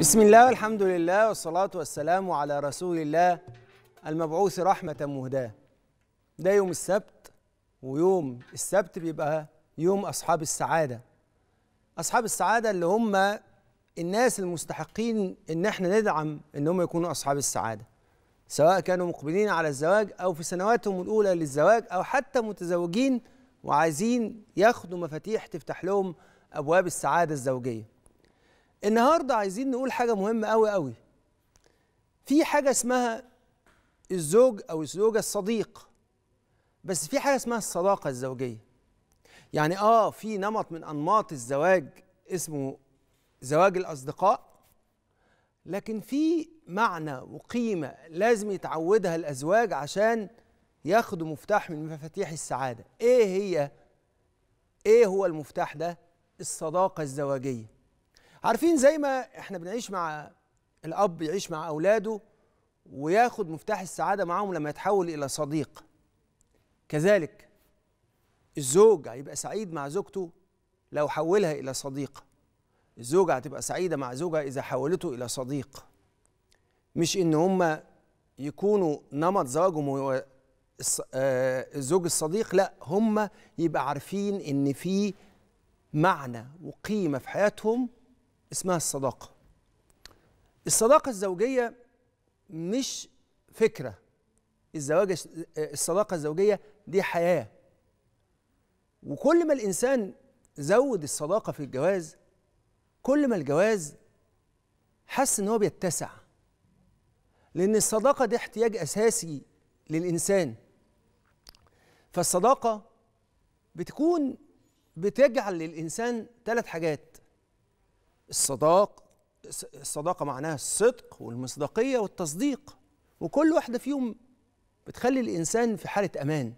بسم الله والحمد لله والصلاة والسلام على رسول الله المبعوث رحمة مهداة ده يوم السبت ويوم السبت بيبقى يوم أصحاب السعادة أصحاب السعادة اللي هم الناس المستحقين إن احنا ندعم إن هم يكونوا أصحاب السعادة سواء كانوا مقبلين على الزواج أو في سنواتهم الأولى للزواج أو حتى متزوجين وعايزين ياخدوا مفاتيح تفتح لهم أبواب السعادة الزوجية النهارده عايزين نقول حاجه مهمه قوي قوي في حاجه اسمها الزوج او الزوجه الصديق بس في حاجه اسمها الصداقه الزوجيه يعني اه في نمط من انماط الزواج اسمه زواج الاصدقاء لكن في معنى وقيمه لازم يتعودها الازواج عشان ياخدوا مفتاح من مفاتيح السعاده ايه هي ايه هو المفتاح ده الصداقه الزواجيه عارفين زي ما احنا بنعيش مع الاب يعيش مع اولاده وياخد مفتاح السعاده معاهم لما يتحول الى صديق كذلك الزوج هيبقى سعيد مع زوجته لو حولها الى صديقه الزوجه هتبقى سعيده مع زوجها اذا حولته الى صديق مش ان هما يكونوا نمط زواجهم هو آه، الزوج الصديق لا هما يبقى عارفين ان في معنى وقيمه في حياتهم اسمها الصداقة الصداقة الزوجية مش فكرة الزواج الصداقة الزوجية دي حياة وكل ما الإنسان زود الصداقة في الجواز كل ما الجواز حس إن هو بيتسع لأن الصداقة دي احتياج أساسي للإنسان فالصداقة بتكون بتجعل للإنسان ثلاث حاجات الصداق الصداقة معناها الصدق والمصداقية والتصديق وكل واحدة فيهم بتخلي الإنسان في حالة أمان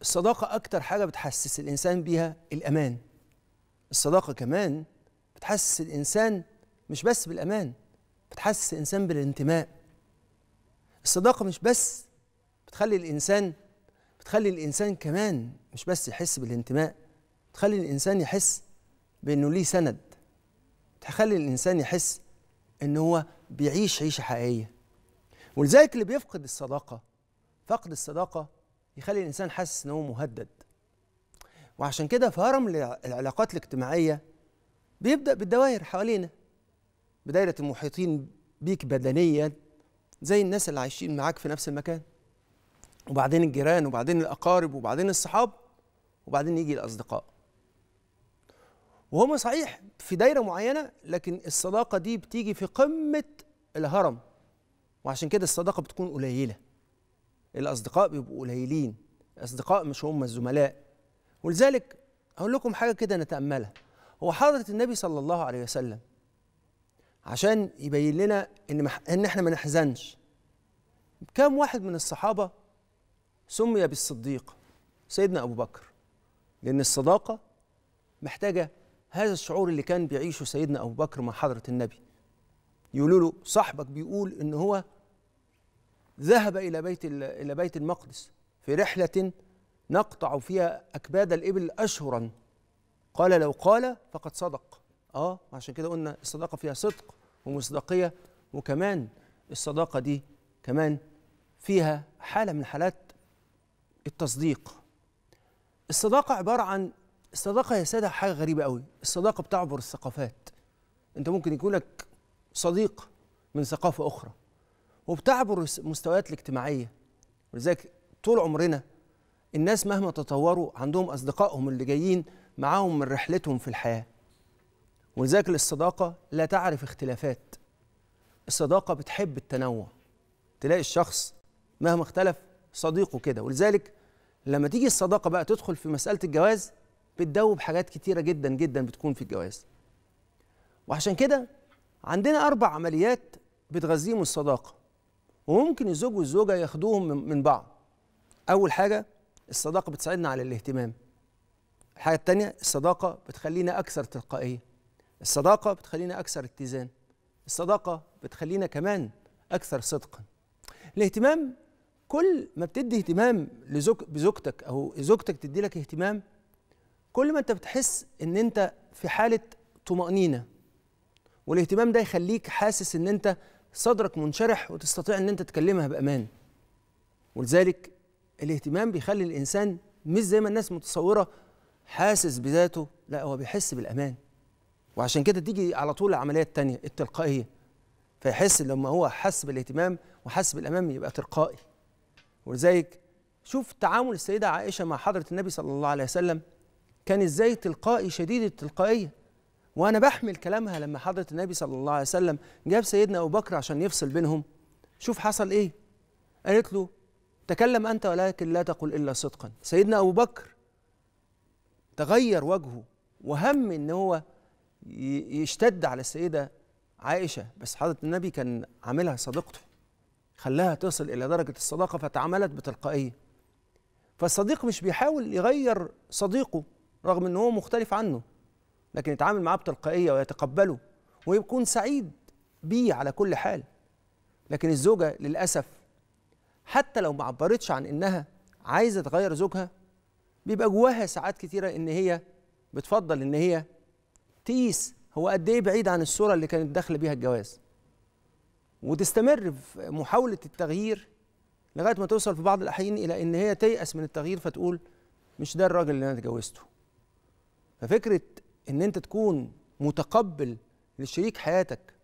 الصداقة أكتر حاجة بتحسس الإنسان بيها الأمان الصداقة كمان بتحسس الإنسان مش بس بالأمان بتحسس الإنسان بالانتماء الصداقة مش بس بتخلي الإنسان بتخلي الإنسان كمان مش بس يحس بالانتماء بتخلي الإنسان يحس بأنه ليه سند تخلي الانسان يحس ان هو بيعيش عيشه حقيقيه ولذلك اللي بيفقد الصداقه فقد الصداقه يخلي الانسان حاسس ان هو مهدد وعشان كده في هرم العلاقات الاجتماعيه بيبدا بالدوائر حوالينا بدايره المحيطين بيك بدنيا زي الناس اللي عايشين معاك في نفس المكان وبعدين الجيران وبعدين الاقارب وبعدين الصحاب وبعدين يجي الاصدقاء وهم صحيح في دايرة معينة لكن الصداقة دي بتيجي في قمة الهرم وعشان كده الصداقة بتكون قليلة الأصدقاء بيبقوا قليلين الأصدقاء مش هم الزملاء ولذلك أقول لكم حاجة كده نتأملها هو حضرة النبي صلى الله عليه وسلم عشان يبين لنا إن, مح... إن إحنا ما نحزنش كام واحد من الصحابة سمي بالصديق سيدنا أبو بكر لأن الصداقة محتاجة هذا الشعور اللي كان بيعيشه سيدنا أبو بكر مع حضرة النبي يقولوا له صاحبك بيقول إن هو ذهب إلى بيت إلى بيت المقدس في رحلة نقطع فيها أكباد الإبل أشهرا قال لو قال فقد صدق آه عشان كده قلنا الصداقة فيها صدق ومصداقية وكمان الصداقة دي كمان فيها حالة من حالات التصديق الصداقة عبارة عن الصداقة يا سادة حاجة غريبة قوي الصداقة بتعبر الثقافات أنت ممكن يكون لك صديق من ثقافة أخرى وبتعبر المستويات الاجتماعية ولذلك طول عمرنا الناس مهما تطوروا عندهم أصدقائهم اللي جايين معاهم من رحلتهم في الحياة ولذلك الصداقة لا تعرف اختلافات الصداقة بتحب التنوع تلاقي الشخص مهما اختلف صديقه كده ولذلك لما تيجي الصداقة بقى تدخل في مسألة الجواز بتدوب حاجات كتيرة جدا جدا بتكون في الجواز وعشان كده عندنا أربع عمليات بتغذيهم الصداقة وممكن الزوج والزوجة ياخدوهم من بعض أول حاجة الصداقة بتساعدنا على الاهتمام الحاجة التانية الصداقة بتخلينا أكثر تلقائية الصداقة بتخلينا أكثر اتزان الصداقة بتخلينا كمان أكثر صدقا الاهتمام كل ما بتدي اهتمام لزوج بزوجتك أو زوجتك تدي لك اهتمام كل ما انت بتحس ان انت في حاله طمانينه والاهتمام ده يخليك حاسس ان انت صدرك منشرح وتستطيع ان انت تكلمها بامان ولذلك الاهتمام بيخلي الانسان مش زي ما الناس متصوره حاسس بذاته لا هو بيحس بالامان وعشان كده تيجي على طول العمليه الثانيه التلقائيه فيحس لما هو حس بالاهتمام وحس بالامان يبقى تلقائي ولذلك شوف تعامل السيده عائشه مع حضره النبي صلى الله عليه وسلم كان ازاي تلقائي شديد التلقائيه وانا بحمل كلامها لما حضره النبي صلى الله عليه وسلم جاب سيدنا ابو بكر عشان يفصل بينهم شوف حصل ايه قالت له تكلم انت ولكن لا تقل الا صدقا سيدنا ابو بكر تغير وجهه وهم ان هو يشتد على السيده عائشه بس حضره النبي كان عاملها صديقته خلاها تصل الى درجه الصداقه فتعاملت بتلقائيه فالصديق مش بيحاول يغير صديقه رغم ان هو مختلف عنه لكن يتعامل معاه بتلقائيه ويتقبله ويكون سعيد بيه على كل حال لكن الزوجه للاسف حتى لو ما عبرتش عن انها عايزه تغير زوجها بيبقى جواها ساعات كتيره ان هي بتفضل ان هي تقيس هو قد ايه بعيد عن الصوره اللي كانت داخله بيها الجواز وتستمر في محاوله التغيير لغايه ما توصل في بعض الاحيان الى ان هي تيأس من التغيير فتقول مش ده الراجل اللي انا اتجوزته ففكره ان انت تكون متقبل لشريك حياتك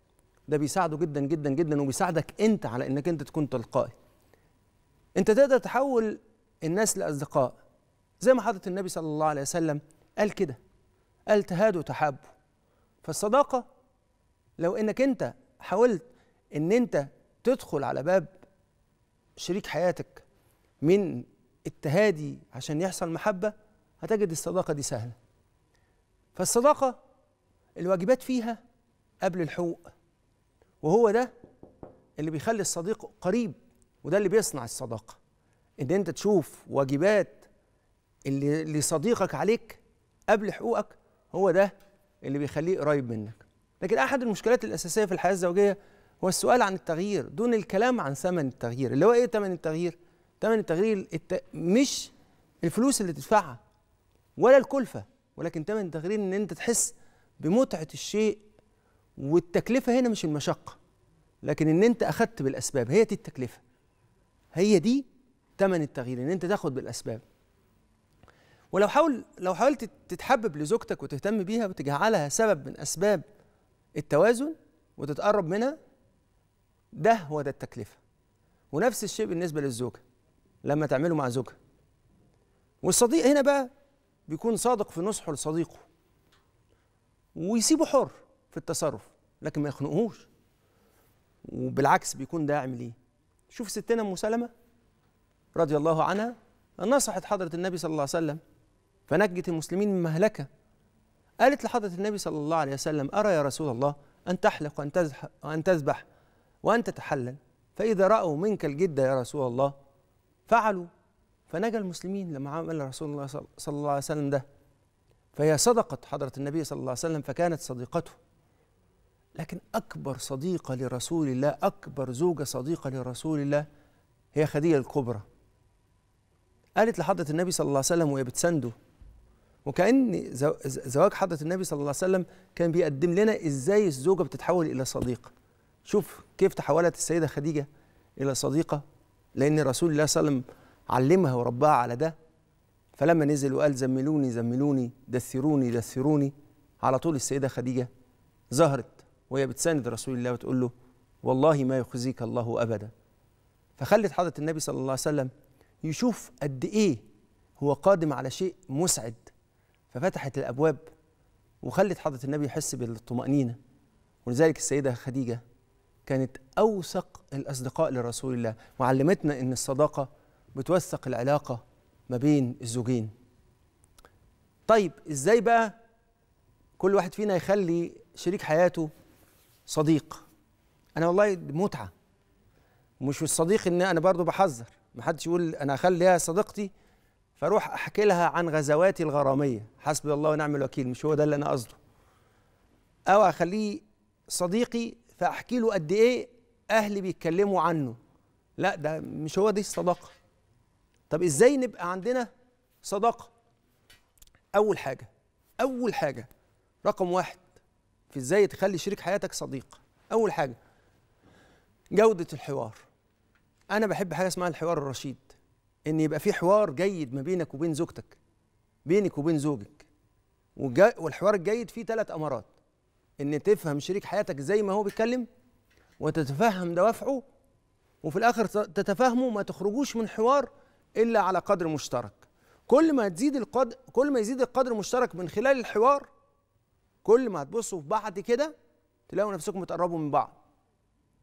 ده بيساعده جدا جدا جدا وبيساعدك انت على انك انت تكون تلقائي انت تقدر تحول الناس لاصدقاء زي ما حضره النبي صلى الله عليه وسلم قال كده قال تهادوا تحابوا فالصداقه لو انك انت حاولت ان انت تدخل على باب شريك حياتك من التهادي عشان يحصل محبه هتجد الصداقه دي سهله فالصداقة الواجبات فيها قبل الحقوق وهو ده اللي بيخلي الصديق قريب وده اللي بيصنع الصداقة إن أنت تشوف واجبات اللي لصديقك عليك قبل حقوقك هو ده اللي بيخليه قريب منك لكن أحد المشكلات الأساسية في الحياة الزوجية هو السؤال عن التغيير دون الكلام عن ثمن التغيير اللي هو إيه ثمن التغيير؟ ثمن التغيير الت... مش الفلوس اللي تدفعها ولا الكلفة ولكن تمن التغيير ان انت تحس بمتعه الشيء والتكلفه هنا مش المشقه لكن ان انت اخذت بالاسباب هي دي التكلفه هي دي تمن التغيير ان انت تاخد بالاسباب ولو حاول لو حاولت تتحبب لزوجتك وتهتم بيها وتجعلها سبب من اسباب التوازن وتتقرب منها ده هو ده التكلفه ونفس الشيء بالنسبه للزوجه لما تعمله مع زوجها والصديق هنا بقى بيكون صادق في نصحه لصديقه ويسيبه حر في التصرف لكن ما يخنقهوش وبالعكس بيكون داعم ليه شوف ستنا ام سلمه رضي الله عنها نصحت حضره النبي صلى الله عليه وسلم فنجت المسلمين من مهلكه قالت لحضره النبي صلى الله عليه وسلم ارى يا رسول الله ان تحلق وان تذبح وان تذبح وان تتحلل فاذا راوا منك الجده يا رسول الله فعلوا فنجا المسلمين لما عمل رسول الله صلى الله عليه وسلم ده فهي صدقت حضرة النبي صلى الله عليه وسلم فكانت صديقته لكن أكبر صديقة لرسول الله أكبر زوجة صديقة لرسول الله هي خديجة الكبرى قالت لحضرة النبي صلى الله عليه وسلم وهي بتسنده وكأن زواج حضرة النبي صلى الله عليه وسلم كان بيقدم لنا إزاي الزوجة بتتحول إلى صديقة شوف كيف تحولت السيدة خديجة إلى صديقة لأن رسول الله صلى الله عليه وسلم علمها ورباها على ده فلما نزل وقال زملوني زملوني دثروني دثروني على طول السيدة خديجة ظهرت وهي بتساند رسول الله وتقول له والله ما يخزيك الله أبدا فخلت حضرة النبي صلى الله عليه وسلم يشوف قد إيه هو قادم على شيء مسعد ففتحت الأبواب وخلت حضرة النبي يحس بالطمأنينة ولذلك السيدة خديجة كانت أوثق الأصدقاء لرسول الله وعلمتنا أن الصداقة بتوثق العلاقة ما بين الزوجين طيب إزاي بقى كل واحد فينا يخلي شريك حياته صديق أنا والله متعة مش الصديق إن أنا برضو بحذر محدش يقول أنا أخليها صديقتي فاروح احكي لها عن غزواتي الغراميه حسبي الله ونعم الوكيل مش هو ده اللي انا قصده او اخليه صديقي فاحكي له قد ايه اهلي بيتكلموا عنه لا ده مش هو دي الصداقه طب ازاي نبقى عندنا صداقه اول حاجه اول حاجه رقم واحد في ازاي تخلي شريك حياتك صديق اول حاجه جوده الحوار انا بحب حاجه اسمها الحوار الرشيد ان يبقى في حوار جيد ما بينك وبين زوجتك بينك وبين زوجك والحوار الجيد فيه ثلاث امارات ان تفهم شريك حياتك زي ما هو بيتكلم وتتفهم دوافعه وفي الاخر تتفاهموا ما تخرجوش من حوار الا على قدر مشترك كل ما تزيد القدر كل ما يزيد القدر المشترك من خلال الحوار كل ما هتبصوا في بعض كده تلاقوا نفسكم بتقربوا من بعض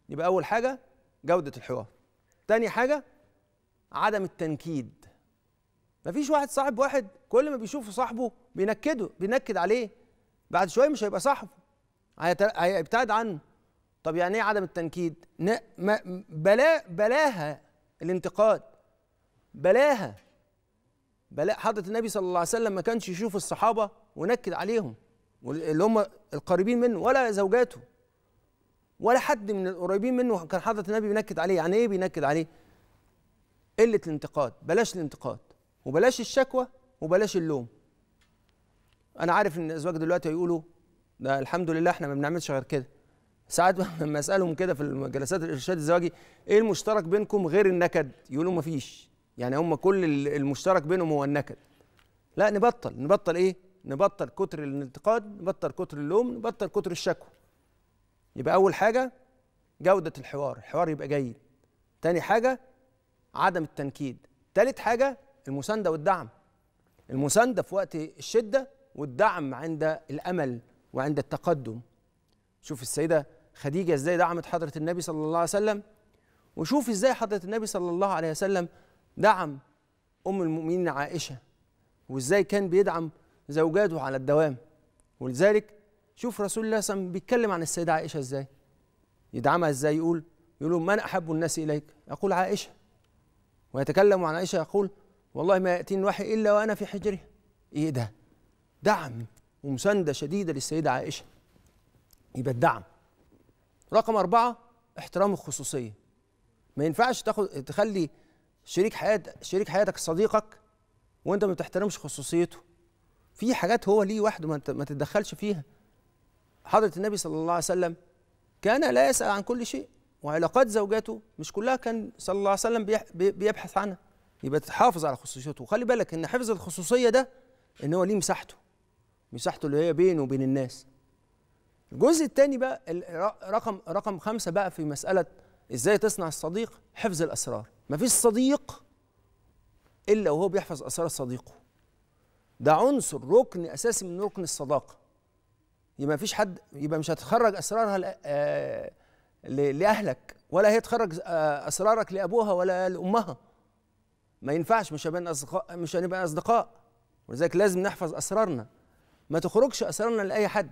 يبقى اول حاجه جوده الحوار تاني حاجه عدم التنكيد مفيش واحد صاحب واحد كل ما بيشوف صاحبه بينكده بينكد عليه بعد شويه مش هيبقى صاحبه هيبتعد عنه طب يعني ايه عدم التنكيد بلا بلاها الانتقاد بلاها بلاء حضرة النبي صلى الله عليه وسلم ما كانش يشوف الصحابة وينكد عليهم اللي هم القريبين منه ولا زوجاته ولا حد من القريبين منه كان حضرة النبي بينكد عليه يعني ايه بينكد عليه قلة الانتقاد بلاش الانتقاد وبلاش الشكوى وبلاش اللوم انا عارف ان الازواج دلوقتي هيقولوا ده الحمد لله احنا ما بنعملش غير كده ساعات لما اسالهم كده في جلسات الارشاد الزواجي ايه المشترك بينكم غير النكد يقولوا ما فيش يعني هم كل المشترك بينهم هو النكد لا نبطل نبطل ايه نبطل كتر الانتقاد نبطل كتر اللوم نبطل كتر الشكوى يبقى اول حاجه جوده الحوار الحوار يبقى جيد تاني حاجه عدم التنكيد تالت حاجه المسانده والدعم المسانده في وقت الشده والدعم عند الامل وعند التقدم شوف السيده خديجه ازاي دعمت حضره النبي صلى الله عليه وسلم وشوف ازاي حضره النبي صلى الله عليه وسلم دعم ام المؤمنين عائشه وازاي كان بيدعم زوجاته على الدوام ولذلك شوف رسول الله صلى الله عليه وسلم بيتكلم عن السيده عائشه ازاي يدعمها ازاي يقول يقول لهم من احب الناس اليك يقول عائشه ويتكلم عن عائشه يقول والله ما ياتيني الوحي الا وانا في حجرها ايه ده دعم ومسانده شديده للسيده عائشه يبقى الدعم رقم أربعة احترام الخصوصية ما ينفعش تاخد تخلي شريك حياتك شريك حياتك صديقك وانت ما بتحترمش خصوصيته في حاجات هو ليه وحده ما تتدخلش فيها حضره النبي صلى الله عليه وسلم كان لا يسال عن كل شيء وعلاقات زوجاته مش كلها كان صلى الله عليه وسلم بيبحث عنها يبقى تحافظ على خصوصيته وخلي بالك ان حفظ الخصوصيه ده ان هو ليه مساحته مساحته اللي هي بينه وبين الناس الجزء الثاني بقى رقم رقم خمسة بقى في مسألة ازاي تصنع الصديق حفظ الأسرار مفيش صديق الا وهو بيحفظ اسرار صديقه ده عنصر ركن اساسي من ركن الصداقه يبقى مفيش حد يبقى مش هتخرج اسرارها آه، لاهلك ولا هي تخرج آه، اسرارك لابوها ولا لامها ما ينفعش مش هنبقى اصدقاء مش هنبقى اصدقاء ولذلك لازم نحفظ اسرارنا ما تخرجش اسرارنا لاي حد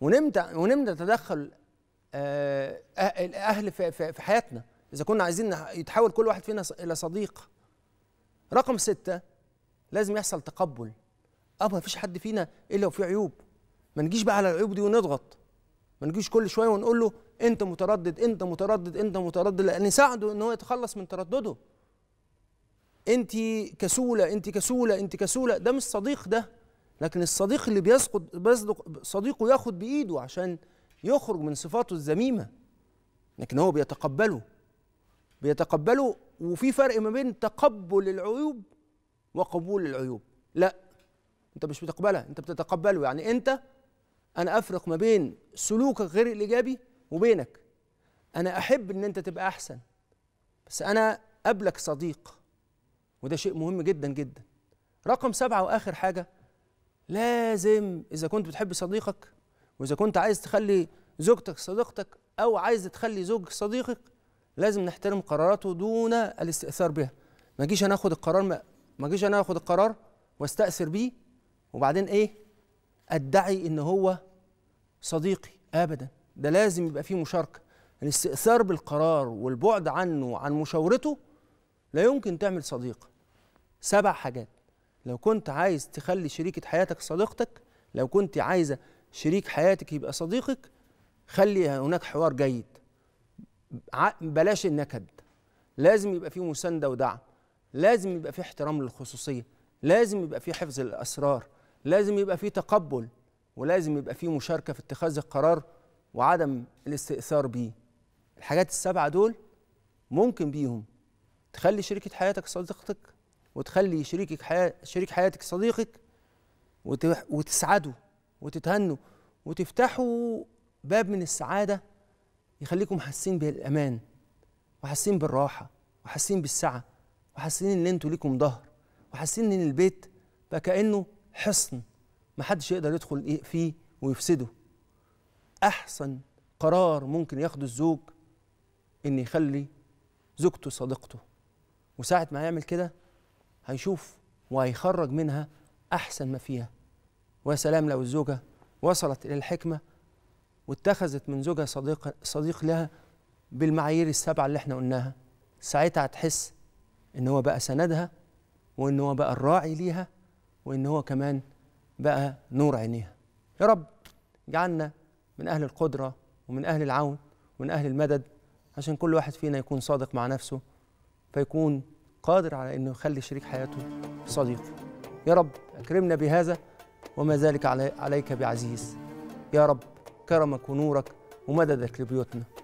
ونمتع ونمنع تدخل آه، الاهل في حياتنا إذا كنا عايزين يتحول كل واحد فينا إلى صديق رقم ستة لازم يحصل تقبل أه ما فيش حد فينا إلا وفيه عيوب ما نجيش بقى على العيوب دي ونضغط ما نجيش كل شوية ونقول له أنت متردد أنت متردد أنت متردد لأن نساعده إن هو يتخلص من تردده أنت كسولة أنت كسولة أنت كسولة ده مش صديق ده لكن الصديق اللي بيسقط بيصدق صديقه ياخد بإيده عشان يخرج من صفاته الذميمة لكن هو بيتقبله بيتقبله وفي فرق ما بين تقبل العيوب وقبول العيوب لا انت مش بتقبلها انت بتتقبله يعني انت انا افرق ما بين سلوكك غير الايجابي وبينك انا احب ان انت تبقى احسن بس انا قبلك صديق وده شيء مهم جدا جدا رقم سبعة واخر حاجة لازم اذا كنت بتحب صديقك واذا كنت عايز تخلي زوجتك صديقتك او عايز تخلي زوج صديقك لازم نحترم قراراته دون الاستئثار بها ما اجيش انا اخد القرار ما, ما اجيش انا اخد القرار واستأثر بيه وبعدين ايه ادعي ان هو صديقي ابدا ده لازم يبقى فيه مشاركه الاستئثار بالقرار والبعد عنه وعن مشاورته لا يمكن تعمل صديق سبع حاجات لو كنت عايز تخلي شريكة حياتك صديقتك لو كنت عايزة شريك حياتك يبقى صديقك خلي هناك حوار جيد بلاش النكد لازم يبقى فيه مسانده ودعم لازم يبقى فيه احترام للخصوصيه لازم يبقى فيه حفظ الاسرار لازم يبقى فيه تقبل ولازم يبقى فيه مشاركه في اتخاذ القرار وعدم الاستئثار بيه الحاجات السبعه دول ممكن بيهم تخلي شريكه حياتك صديقتك وتخلي شريكك حياة شريك حياتك صديقك وتسعدوا وتتهنوا وتفتحوا باب من السعاده يخليكم حاسين بالامان وحاسين بالراحه وحاسين بالسعه وحاسين ان انتوا ليكم ظهر وحاسين ان البيت بقى كانه حصن محدش يقدر يدخل إيه فيه ويفسده احسن قرار ممكن ياخده الزوج ان يخلي زوجته صديقته وساعه ما يعمل كده هيشوف وهيخرج منها احسن ما فيها ويا سلام لو الزوجه وصلت الى الحكمه واتخذت من زوجها صديق صديق لها بالمعايير السبعه اللي احنا قلناها ساعتها هتحس ان هو بقى سندها وان هو بقى الراعي ليها وان هو كمان بقى نور عينيها يا رب جعلنا من اهل القدره ومن اهل العون ومن اهل المدد عشان كل واحد فينا يكون صادق مع نفسه فيكون قادر على انه يخلي شريك حياته صديقه يا رب اكرمنا بهذا وما ذلك علي عليك بعزيز يا رب كرمك ونورك ومددك لبيوتنا